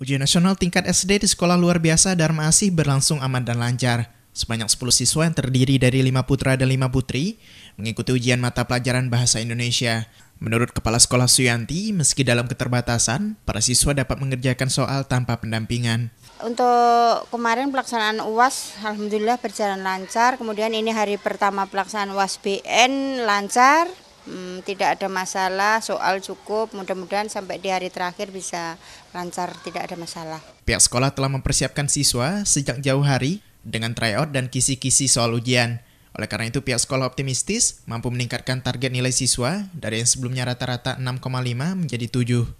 Ujian nasional tingkat SD di Sekolah Luar Biasa Dharma Asih berlangsung aman dan lancar. Sebanyak 10 siswa yang terdiri dari 5 putra dan 5 putri mengikuti ujian mata pelajaran Bahasa Indonesia. Menurut Kepala Sekolah Suyanti, meski dalam keterbatasan, para siswa dapat mengerjakan soal tanpa pendampingan. Untuk kemarin pelaksanaan UAS, Alhamdulillah berjalan lancar. Kemudian ini hari pertama pelaksanaan UAS BN lancar hmm, tidak ada masalah soal cukup mudah-mudahan sampai di hari terakhir bisa lancar tidak ada masalah pihak sekolah telah mempersiapkan siswa sejak jauh hari dengan tryout dan kisi-kisi soal ujian oleh karena itu pihak sekolah optimistis mampu meningkatkan target nilai siswa dari yang sebelumnya rata-rata 6,5 menjadi 7